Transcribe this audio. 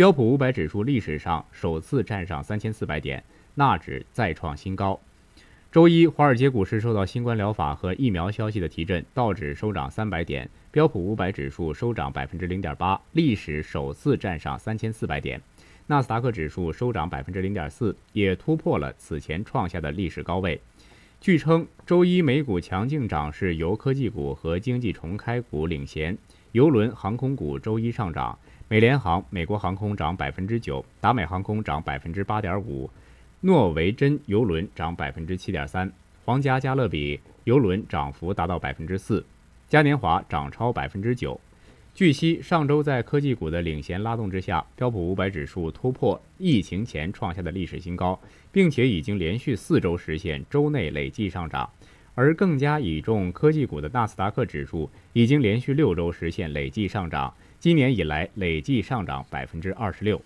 标普五百指数历史上首次站上三千四百点，纳指再创新高。周一，华尔街股市受到新冠疗法和疫苗消息的提振，道指收涨三百点，标普五百指数收涨百分之零点八，历史首次站上三千四百点，纳斯达克指数收涨百分之零点四，也突破了此前创下的历史高位。据称，周一美股强劲涨势由科技股和经济重开股领衔，邮轮航空股周一上涨。美联航、美国航空涨百分之九，达美航空涨百分之八点五，诺维珍邮轮涨百分之七点三，皇家加勒比邮轮涨幅达到百分之四，嘉年华涨超百分之九。据悉，上周在科技股的领衔拉动之下，标普五百指数突破疫情前创下的历史新高，并且已经连续四周实现周内累计上涨。而更加倚重科技股的纳斯达克指数已经连续六周实现累计上涨，今年以来累计上涨百分之二十六。